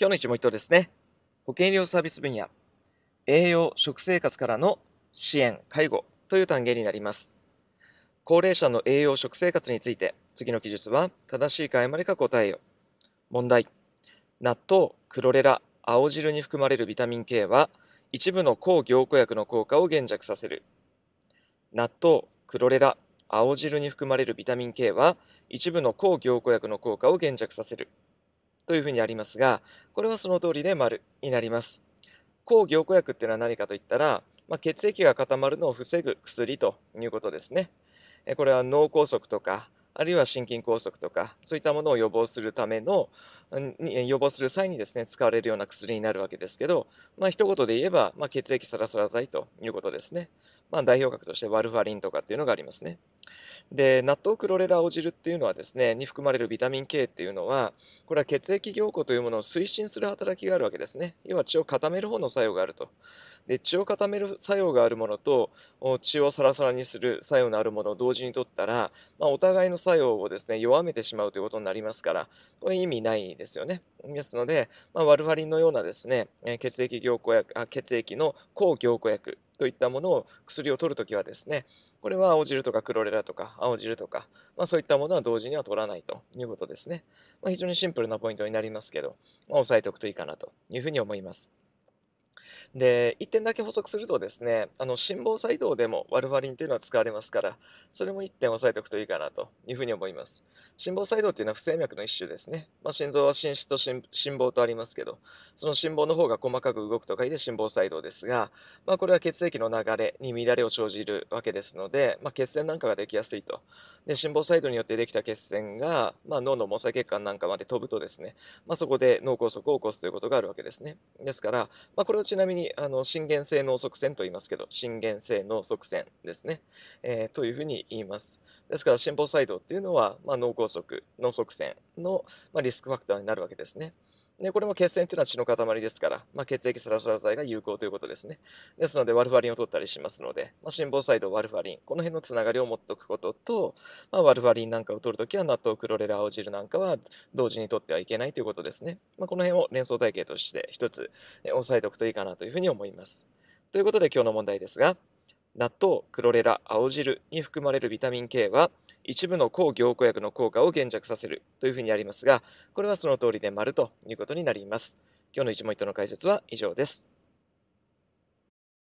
今日の一問一答ですね。保険医療サービス分野、栄養・食生活からの支援・介護という単元になります。高齢者の栄養・食生活について、次の記述は正しいか誤りか答えよ。問題。納豆、クロレラ、青汁に含まれるビタミン K は、一部の抗凝固薬の効果を減弱させる。納豆、クロレラ、青汁に含まれるビタミン K は、一部の抗凝固薬の効果を減弱させる。というふうにありますが、これはその通りで丸になります。抗凝固薬っていうのは何かといったら、まあ、血液が固まるのを防ぐ薬ということですね。これは脳梗塞とか、あるいは心筋梗塞とか、そういったものを予防するための、予防する際にですね、使われるような薬になるわけですけど、まあ、一言で言えば、まあ、血液サラサラ剤ということですね。まあ、代表格としてワルファリンとかっていうのがありますね。で納豆クロレラ青汁っていうのはですねに含まれるビタミン K っていうのはこれは血液凝固というものを推進する働きがあるわけですね要は血を固める方の作用があるとで血を固める作用があるものと血をサラサラにする作用のあるものを同時に取ったら、まあ、お互いの作用をですね弱めてしまうということになりますからこれ意味ないですよねですので、まあ、ワルファリンのようなですね血液凝固薬あ血液の抗凝固薬といったものを薬を取るときはですねこれは青汁とか黒レラとか青汁とか、まあ、そういったものは同時には取らないということですね。まあ、非常にシンプルなポイントになりますけど、まあ、押さえておくといいかなというふうに思います。で、1点だけ補足するとですね、あの、心房細動でもワルファリンというのは使われますから、それも1点押さえておくといいかなというふうに思います。心房細動というのは不整脈の一種ですね。まあ、心臓は心室と心房とありますけど、その心房の方が細かく動くとかいて心房細動ですが、まあ、これは血液の流れに乱れを生じるわけですので、まあ、血栓なんかができやすいと。で、心房細動によってできた血栓が、まあ、脳の毛細血管なんかまで飛ぶとですね、まあ、そこで脳梗塞を起こすということがあるわけですね。ですから、まあ、これを治なみに、あの、震源性脳側線と言いますけど、震源性脳側線ですね、えー、というふうに言います。ですから、心房細動っていうのは、まあ、脳梗塞、脳側線の、まあ、リスクファクターになるわけですね。で、これも血栓というのは血の塊ですから、まあ、血液サラサラ剤が有効ということですね。ですので、ワルファリンを取ったりしますので、まあ、心房細動、ワルファリン、この辺のつながりを持っておくことと、まあ、ワルファリンなんかを取るときは、納豆、クロレラ、青汁なんかは同時に取ってはいけないということですね。まあ、この辺を連想体系として一つ、押さえておくといいかなというふうに思います。ということで、今日の問題ですが、納豆、クロレラ、青汁に含まれるビタミン K は、一部の抗凝固薬の効果を減弱させるというふうにありますが、これはその通りで丸ということになります。今日の一問一答の解説は以上です。